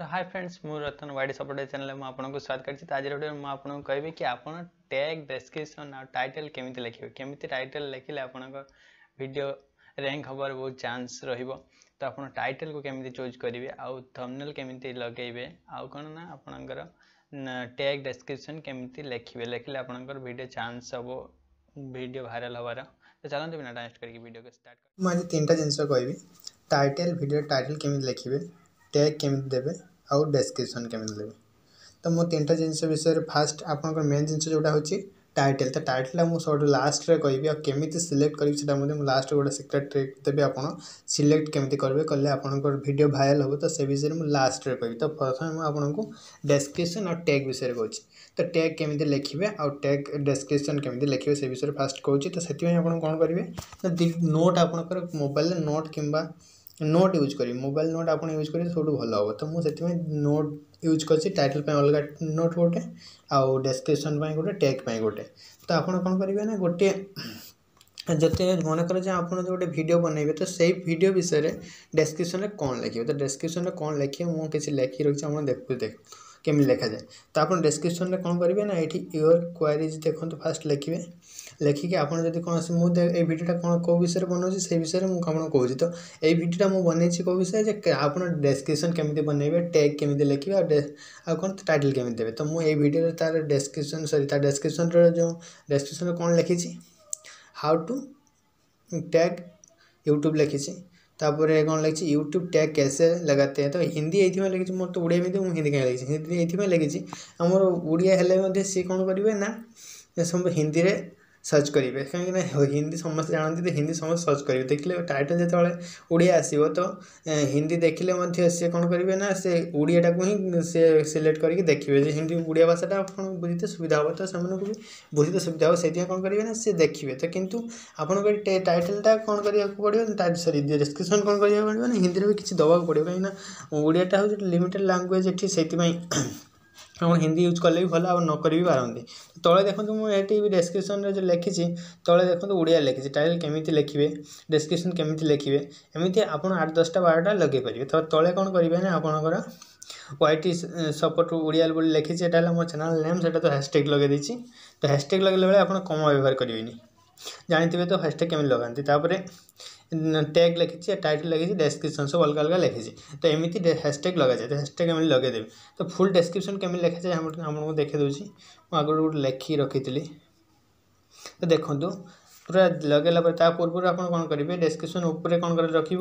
तो hi friends मुझ रतन wide support channel में आपको स्वागत करती तो आज मुझे कहि कि आप टैग डेस्क्रिपन आ टाइटल केमी लिखे केमी टाइटल लिखे आपड़ो रैंक हमारे बहुत चान्स रहा टाइटल को कमी चूज करेंगे आमनेल केमी लगे आपणकर टैग डेस्क्रिपन केमी लिखे लिखे आपड़ो चान्स हम भिड भाइराल हबार तो चलते बिना टाइट करीडियो को स्टार्ट कर टाइटल भिडियो टाइटल केमी लिखे टैग केमी देते आउ डेस्क्रिपन के देवी तो मुझे तीन टाइम जिनस विषय में फास्ट आप मेन जिन जो हो टाइटल तो टाइटल मुझे सब लास्ट में कहि और सिलेक्ट करी से लास्ट गोटे सिक्रेट ट्रिक देवी आप सिलेक्ट केमी करेंगे कहे आप भिड भाइराल हो तो से विषय में लास्ट में कहि तो प्रथम मुझे डेस्क्रिपन आउ टैग विषय में कहती तो टैग केमी लिखे आउ टैग डेस्क्रिपन केमी लिखे से विषय में फास्ट कौन तो से आप कौन करेंगे नोट आप मोबाइल नोट कि ନୋଟ୍ ୟୁଜ୍ କରି ମୋବାଇଲ୍ ନୋଟ୍ ଆପଣ ୟୁଜ୍ କରିବେ ସବୁଠୁ ଭଲ ହେବ ତ ମୁଁ ସେଥିପାଇଁ ନୋଟ୍ ୟୁଜ୍ କରିଛି ଟାଇଟଲ୍ ପାଇଁ ଅଲଗା ନୋଟ୍ ଗୋଟେ ଆଉ ଡେସ୍କ୍ରିପସନ୍ ପାଇଁ ଗୋଟେ ଟେକ୍ ପାଇଁ ଗୋଟେ ତ ଆପଣ କ'ଣ କରିବେ ନା ଗୋଟିଏ ଯେତେ ମନେକର ଯେ ଆପଣ ଯେଉଁ ଗୋଟେ ଭିଡ଼ିଓ ବନେଇବେ ତ ସେଇ ଭିଡ଼ିଓ ବିଷୟରେ ଡେସ୍କ୍ରିପସନ୍ରେ କ'ଣ ଲେଖିବେ ତ ଡେସ୍କ୍ରିପସନ୍ରେ କ'ଣ ଲେଖିବେ ମୁଁ କିଛି ଲେଖି ରଖିଛି ଆପଣ ଦେଖୁ ଦେଖ କେମିତି ଲେଖାଯାଏ ତ ଆପଣ ଡେସ୍କ୍ରିପସନ୍ରେ କ'ଣ କରିବେ ନା ଏଇଠି ୟୋର୍ କ୍ୱାରିଜ୍ ଦେଖନ୍ତୁ ଫାର୍ଷ୍ଟ ଲେଖିବେ ଲେଖିକି ଆପଣ ଯଦି କୌଣସି ମୁଁ ଏଇ ଭିଡ଼ିଓଟା କ'ଣ କେଉଁ ବିଷୟରେ ବନାଉଛି ସେଇ ବିଷୟରେ ମୁଁ ଆପଣଙ୍କୁ କହୁଛି ତ ଏଇ ଭିଡ଼ିଓଟା ମୁଁ ବନେଇଛି କେଉଁ ବିଷୟରେ ଯେ ଆପଣ ଡେସ୍କ୍ରିପସନ୍ କେମିତି ବନେଇବେ ଟେଗ୍ କେମିତି ଲେଖିବେ ଆଉ ଆଉ କ'ଣ ଟାଇଟଲ୍ କେମିତି ଦେବେ ତ ମୁଁ ଏଇ ଭିଡ଼ିଓରେ ତା'ର ଡେସ୍କ୍ରିପସନ୍ ସରି ତା ଡେସ୍କ୍ରିପସନ୍ରେ ଯେଉଁ ଡେସ୍କ୍ରିପସନ୍ରେ କ'ଣ ଲେଖିଛି ହାଉ ଟୁ ଟେଗ୍ यूट्यूब लिखी तापर कौन लिखी यूट्यूब टैग कैसे लगाते हैं तो हिंदी ये लिखी मोर तो ओडिया में मुझे हिंदी कहीं लिखी हिंदी ये लिखी आमर ओडिया हेल्ले सी कौन करेंगे ना सब हिंदी में ସର୍ଚ୍ଚ କରିବେ କାହିଁକିନା ହିନ୍ଦୀ ସମସ୍ତେ ଜାଣନ୍ତି ତ ହିନ୍ଦୀ ସମସ୍ତେ ସର୍ଚ୍ଚ କରିବେ ଦେଖିଲେ ଟାଇଟଲ୍ ଯେତେବେଳେ ଓଡ଼ିଆ ଆସିବ ତ ହିନ୍ଦୀ ଦେଖିଲେ ମଧ୍ୟ ସେ କ'ଣ କରିବେ ନା ସେ ଓଡ଼ିଆଟାକୁ ହିଁ ସେ ସିଲେକ୍ଟ କରିକି ଦେଖିବେ ଯେ ହିନ୍ଦୀ ଓଡ଼ିଆ ଭାଷାଟା ଆପଣ ବୁଝିତେ ସୁବିଧା ହେବ ତ ସେମାନଙ୍କୁ ବି ବୁଝିତେ ସୁବିଧା ହେବ ସେଇଥିପାଇଁ କ'ଣ କରିବେ ନା ସେ ଦେଖିବେ ତ କିନ୍ତୁ ଆପଣଙ୍କ ଟାଇଟଲ୍ଟା କ'ଣ କରିବାକୁ ପଡ଼ିବ ସରି ଡେସ୍କ୍ରିପସନ୍ କ'ଣ କରିବାକୁ ପଡ଼ିବ ନା ହିନ୍ଦୀରେ ବି କିଛି ଦେବାକୁ ପଡ଼ିବ କାହିଁକିନା ଓଡ଼ିଆଟା ହେଉଛି ଲିମିଟେଡ଼୍ ଲାଙ୍ଗୁଏଜ୍ ଏଠି ସେଇଥିପାଇଁ ଆପଣ ହିନ୍ଦୀ ୟୁଜ୍ କଲେ ବି ଭଲ ଆଉ ନ କରି ବି ପାରନ୍ତି ତଳେ ଦେଖନ୍ତୁ ମୁଁ ଏଠି ଡେସ୍କ୍ରିପସନ୍ରେ ଯେଉଁ ଲେଖିଛି ତଳେ ଦେଖନ୍ତୁ ଓଡ଼ିଆ ଲେଖିଛି ଟାଇଟଲ୍ କେମିତି ଲେଖିବେ ଡେସ୍କ୍ରିପସନ୍ କେମିତି ଲେଖିବେ ଏମିତି ଆପଣ ଆଠ ଦଶଟା ବାରଟା ଲଗେଇ ପାରିବେ ତ ତଳେ କ'ଣ କରିବେ ନା ଆପଣଙ୍କର ୱାଇଟି ସପୋର୍ଟ ଓଡ଼ିଆ ବୋଲି ଲେଖିଛି ଏଇଟା ହେଲା ମୋ ଚ୍ୟାନେଲ୍ ନେମ୍ ସେଇଟା ତ ହ୍ୟାସ୍ଟ୍ୟାଗ୍ ଲଗେଇ ଦେଇଛି ତ ହ୍ୟାସ୍ଟ୍ୟାଗ୍ ଲଗେଇଲା ବେଳେ ଆପଣ କମା ବ୍ୟବହାର କରିବେନି ଜାଣିଥିବେ ତ ହ୍ୟାସ୍ଟ୍ୟାଗ୍ କେମିତି ଲଗାନ୍ତି ତା'ପରେ ଟ୍ୟାଗ୍ ଲେଖିଛି ଟାଇଟଲ୍ ଲେଖିଛି ଡେସ୍କ୍ରିପସନ୍ ସବୁ ଅଲଗା ଅଲଗା ଲେଖିଛି ତ ଏମିତି ହ୍ୟାସ୍ଟ୍ୟାଗ୍ ଲଗାଯାଏ ତ ହ୍ୟାସ୍ଟ୍ୟାଗ୍ କେମିତି ଲଗାଇଦେବି ତ ଫୁଲ୍ ଡେସ୍କ୍ରିପସନ୍ କେମିତି ଲେଖାଯାଏ ଆମ ଆପଣଙ୍କୁ ଦେଖାଇ ଦେଉଛି ମୁଁ ଆଗରୁ ଗୋଟେ ଲେଖି ରଖିଥିଲି ତ ଦେଖନ୍ତୁ पूरा लगे पूर्व आप कौन करेंगे डेस्क्रिप्सन कौन कर रखी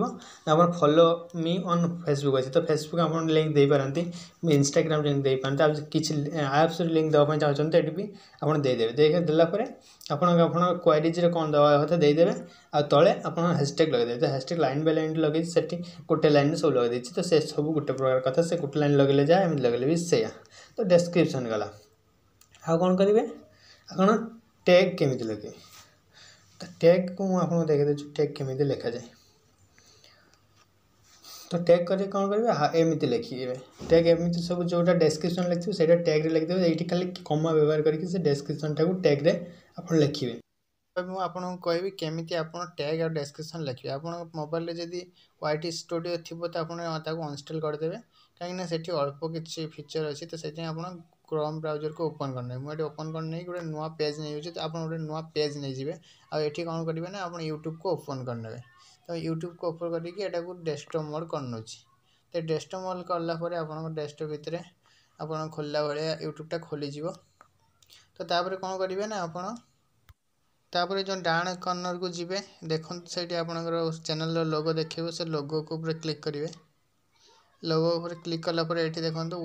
आप फलो मी अन् फेसबुक अच्छे तो फेसबुक आप लिंक दे पारे इनस्टाग्राम लिंक दे पारे आप किसी आप्स लिंक देखा चाहते ये भी आपदेव देखे आप क्वारीजी कौन देवा कथा देदेवे आ ते आप हैसटैग लगे तो हैसटैग लाइन बै लाइन लगे से गोटे लाइन सब लगे तो से सब गोटे प्रकार कथ से गोटे लाइन लगे जाए एम लगे भी से तो डेस्क्रिप्सन गला आ कौन करेंगे आप टैग केमी लगे ତ ଟ୍ୟାଗ୍କୁ ମୁଁ ଆପଣଙ୍କୁ ଦେଖେଇଦେଉଛି ଟ୍ୟାଗ୍ କେମିତି ଲେଖାଯାଏ ତ ଟ୍ୟାଗ୍ କରି କ'ଣ କରିବେ ଏମିତି ଲେଖିବେ ଟ୍ୟାଗ୍ ଏମିତି ସବୁ ଯେଉଁଟା ଡେସ୍କ୍ରିପ୍ସନ୍ ଲେଖିଥିବେ ସେଇଟା ଟ୍ୟାଗ୍ରେ ଲେଖିଦେବେ ଏଇଠି ଖାଲି କମା ବ୍ୟବହାର କରିକି ସେ ଡେସ୍କ୍ରିପ୍ସନ୍ଟାକୁ ଟ୍ୟାଗ୍ରେ ଆପଣ ଲେଖିବେ ମୁଁ ଆପଣଙ୍କୁ କହିବି କେମିତି ଆପଣ ଟ୍ୟାଗ୍ ଆଉ ଡେସ୍କ୍ରିପ୍ସନ୍ ଲେଖିବେ ଆପଣଙ୍କ ମୋବାଇଲ୍ରେ ଯଦି ୱାଇଟି ଷ୍ଟୁଡ଼ିଓ ଥିବ ତ ଆପଣ ତାକୁ ଅନଇନଷ୍ଟଲ୍ କରିଦେବେ କାହିଁକିନା ସେଠି ଅଳ୍ପ କିଛି ଫିଚର୍ ଅଛି ତ ସେଥିପାଇଁ ଆପଣ କ୍ରୋମ୍ ବ୍ରାଉଜର୍କୁ ଓପନ୍ କରିନେବେ ମୁଁ ଏଠି ଓପନ୍ କରିନେଇ ଗୋଟେ ନୂଆ ପେଜ୍ ନେଇଯାଉଛି ତ ଆପଣ ଗୋଟେ ନୂଆ ପେଜ୍ ନେଇଯିବେ ଆଉ ଏଠି କ'ଣ କରିବେ ନା ଆପଣ ୟୁଟ୍ୟୁବ୍କୁ ଓପନ୍ କରିନେବେ ତ ୟୁଟ୍ୟୁବ୍କୁ ଓପନ୍ କରିକି ଏଟାକୁ ଡେସ୍କଟପ୍ ମୋଡ଼୍ କରିନେଉଛି ତ ଡେସ୍କଟପ୍ ମୋଡ଼୍ କଲା ପରେ ଆପଣଙ୍କ ଡେସ୍କଟପ୍ ଭିତରେ ଆପଣ ଖୋଲିଲା ଭଳିଆ ୟୁଟ୍ୟୁବ୍ଟା ଖୋଲିଯିବ ତ ତାପରେ କ'ଣ କରିବେ ନା ଆପଣ ତାପରେ ଯେଉଁ ଡାହାଣ କର୍ଣ୍ଣରକୁ ଯିବେ ଦେଖନ୍ତୁ ସେଇଠି ଆପଣଙ୍କର ଚ୍ୟାନେଲ୍ର ଲୋଗୋ ଦେଖେଇବ ସେ ଲୋଗୋକୁ ଉପରେ କ୍ଲିକ୍ କରିବେ ଲୋଗୋ ଉପରେ କ୍ଲିକ୍ କଲା ପରେ ଏଠି ଦେଖନ୍ତୁ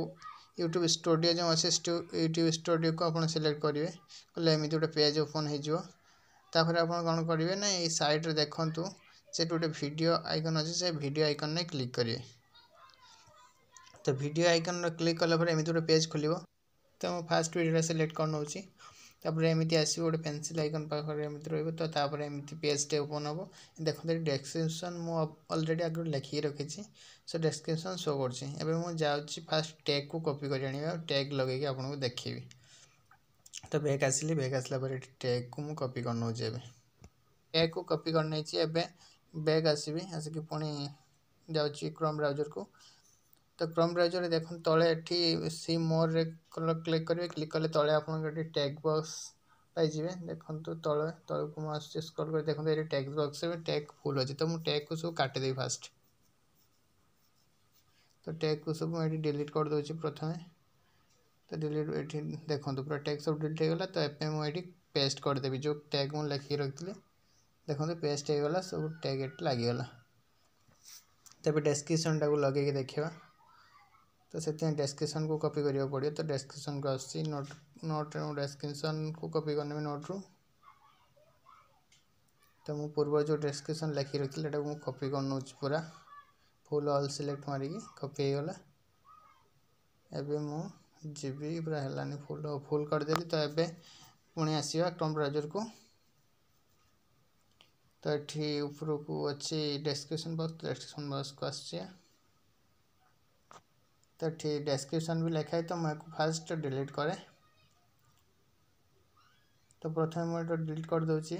ୟୁଟ୍ୟୁବ୍ ଷ୍ଟୁଡ଼ିଓ ଯେଉଁ ଅଛି ୟୁଟ୍ୟୁବ୍ ଷ୍ଟୁଡ଼ିଓକୁ ଆପଣ ସିଲେକ୍ଟ କରିବେ କଲେ ଏମିତି ଗୋଟେ ପେଜ୍ ଓପନ୍ ହେଇଯିବ ତାପରେ ଆପଣ କ'ଣ କରିବେ ନା ଏଇ ସାଇଡ଼୍ରେ ଦେଖନ୍ତୁ ସେଠି ଗୋଟେ ଭିଡ଼ିଓ ଆଇକନ୍ ଅଛି ସେ ଭିଡ଼ିଓ ଆଇକନ୍ରେ କ୍ଲିକ୍ କରିବେ ତ ଭିଡ଼ିଓ ଆଇକନ୍ରେ କ୍ଲିକ୍ କଲା ପରେ ଏମିତି ଗୋଟେ ପେଜ୍ ଖୋଲିବ ତ ମୁଁ ଫାଷ୍ଟ ଭିଡ଼ିଓଟା ସିଲେକ୍ଟ କରିନେଉଛି ତାପରେ ଏମିତି ଆସିବ ଗୋଟେ ପେନ୍ସିଲ୍ ଆଇକନ୍ ପାଖରେ ଏମିତି ରହିବ ତ ତାପରେ ଏମିତି ପେଜ୍ଟେ ଓପନ୍ ହେବ ଦେଖନ୍ତୁ ଏଠି ଡେସ୍କ୍ରିପସନ୍ ମୁଁ ଅଲରେଡ଼ି ଆଗରୁ ଲେଖିକି ରଖିଛି ସୋ ଡେସ୍କ୍ରିପସନ୍ ଶୋ କରୁଛି ଏବେ ମୁଁ ଯାଉଛି ଫାର୍ଷ୍ଟ ଟ୍ୟାଗ୍କୁ କପି କରି ଆଣିବି ଆଉ ଟ୍ୟାଗ୍ ଲଗେଇକି ଆପଣଙ୍କୁ ଦେଖେଇବି ତ ବ୍ୟାଗ୍ ଆସିଲି ବ୍ୟାଗ୍ ଆସିଲା ପରେ ଏଠି ଟ୍ୟାଗ୍କୁ ମୁଁ କପି କରିନେଉଛି ଏବେ ଟ୍ୟାଗ୍କୁ କପି କରିନେଇଛି ଏବେ ବ୍ୟାଗ୍ ଆସିବି ଆସିକି ପୁଣି ଯାଉଛି କ୍ରୋମ୍ ବ୍ରାଉଜର୍କୁ तो क्रम ब्राउजर देख तले सी मोर रे क्लिक करेंगे क्लिक कले तले आप टेक्स बक्स पाइज देखो तले तल को मैं कर देखते ये टेक्स बक्स टैग फुल अच्छे तो मुझे टैग को सब काटिदेव फास्ट तो टैग को सब मुझे डिलीट कर करदे प्रथम तो डिलीट ये देखो पूरा टैग सब डिलीट हो गला तो ये मुझे पेस्ट करदेवि जो टैग मुझे लिखिक रखी देखते पेस्ट होगा सब टैग ये लगेगला तो डेस्क्रिपन टाक लगे देखा तो से डेस्क्रिपन को कपी करा पड़े तो डेस्क्रिपन को आस नोट नोट डेस्क्रिपन को कपी करने नोट्रु तो मुझ पूर्व जो डेस्क्रिपन लिखी रखी ये मुझे कपी कर नौ पूरा फुल अल सिलेक्ट मारिकी कपी हो पूरा है फुल फुल करदे तो ये पुणी आसवा क्रम ब्राउजर को तो ये उपरकू को अच्छी डेस्क्रिपन बक्स डेस्क्रिपन बक्स को आसचे तो ठीक डेस्क्रिप्सन भी लिखा है तो मुझे फास्ट डिलीट करे तो प्रथम मुझे डिलीट कर दूची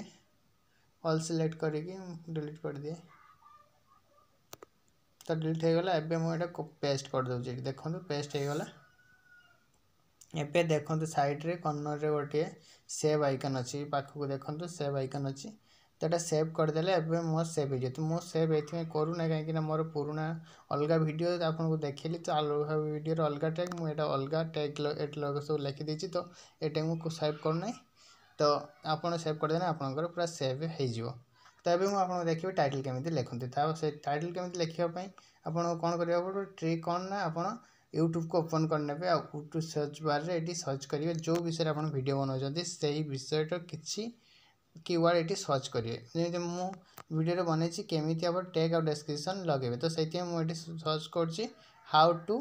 অল সিলেক্ট করিকি ডিলিট করে তো ডিলিট হয়ে গলা এবে মু এটা পেস্ট করে দেউছি দেখুন পেস্ট হয়ে গলা এবে দেখুন সাইড্রে কর্নরে গোটিয়ে সেভ আইকন অছি পাখক দেখুন সেভ আইকন অছি ସେଇଟା ସେଭ୍ କରିଦେଲେ ଏବେ ମୋ ସେଭ୍ ହେଇଯିବ ତ ମୁଁ ସେଭ୍ ଏଥିପାଇଁ କରୁନାହିଁ କାହିଁକିନା ମୋର ପୁରୁଣା ଅଲଗା ଭିଡ଼ିଓ ଆପଣଙ୍କୁ ଦେଖେଇଲି ତ ଅଲଗା ଭିଡ଼ିଓର ଅଲଗା ଟ୍ୟାଗ୍ ମୁଁ ଏଇଟା ଅଲଗା ଟ୍ୟାଗ୍ ସବୁ ଲେଖିଦେଇଛି ତ ଏ ଟ୍ୟାଗ୍ ମୁଁ ସେଭ୍ କରୁନାହିଁ ତ ଆପଣ ସେଭ୍ କରିଦେଲେ ଆପଣଙ୍କର ପୁରା ସେଭ୍ ହେଇଯିବ ତ ଏବେ ମୁଁ ଆପଣଙ୍କୁ ଦେଖିବି ଟାଇଟଲ୍ କେମିତି ଲେଖନ୍ତି ତା ସେ ଟାଇଟଲ୍ କେମିତି ଲେଖିବା ପାଇଁ ଆପଣଙ୍କୁ କ'ଣ କରିବାକୁ ପଡ଼ିବ ଟ୍ରିକ୍ କ'ଣ ନା ଆପଣ ୟୁଟ୍ୟୁବକୁ ଓପନ୍ କରିନେବେ ଆଉ ୟୁଟ୍ୟୁବ୍ ସର୍ଚ୍ଚ ବାର୍ରେ ଏଠି ସର୍ଚ୍ଚ କରିବେ ଯେଉଁ ବିଷୟରେ ଆପଣ ଭିଡ଼ିଓ ବନାଉଛନ୍ତି ସେହି ବିଷୟର କିଛି কিওয়ার্ড এটি সর্চ କରିବେ ଯେମିତି ମୁଁ ଭିଡ଼ିଓରେ ବନେଇଛି କେମିତି ଆପଣ ଟେକ୍ ଆଉ ଡେସ୍କ୍ରିପସନ୍ ଲଗେଇବେ ତ ସେଇଥିପାଇଁ ମୁଁ ଏଠି ସର୍ଚ୍ଚ କରୁଛି how to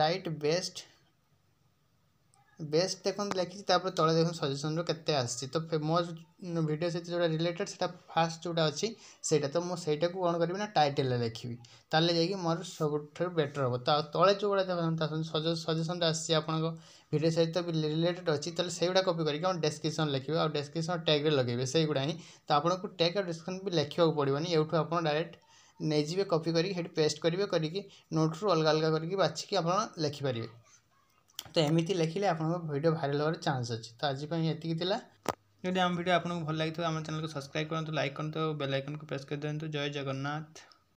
write best best देखते लिखी तले देख सजेसन रू के तो मोर भिड सहित जो रिलेटेड से फास्ट जोटा अच्छी से मुझे कौन करीना टाइटल लिखी तेल मोर सब बेटर हम तो तले जो गुड़ा सजेसन आपन भिड सहित भी रिलेटेड अच्छी से गुड़ा कपी करके डेस्क्रिप्सन लिखे और डेस्क्रिप्सन टैग्रे लगे से गुड़ा ही तो आपको टैग और डिस्क्रिप्स भी लिखा पड़ोनी यूँ आप डायरेक्ट नहीं जी कपी करके पेस्ट करेंगे करोट्रु अलग अलग करके बाछिक आप लिखिपारे ତ ଏମିତି ଲେଖିଲେ ଆପଣଙ୍କ ଭିଡ଼ିଓ ଭାଇରାଲ୍ ହେବାର ଚାନ୍ସ ଅଛି ତ ଆଜି ପାଇଁ ଏତିକି ଥିଲା ଯଦି ଆମ ଭିଡ଼ିଓ ଆପଣଙ୍କୁ ଭଲ ଲାଗିଥିବ ଆମ ଚ୍ୟାନେଲକୁ ସବସ୍କ୍ରାଇବ୍ କରନ୍ତୁ ଲାଇକ୍ କରନ୍ତୁ ବେଲ୍ ଆଇକନ୍କୁ ପ୍ରେସ୍ କରିଦିଅନ୍ତୁ ଜୟ ଜଗନ୍ନାଥ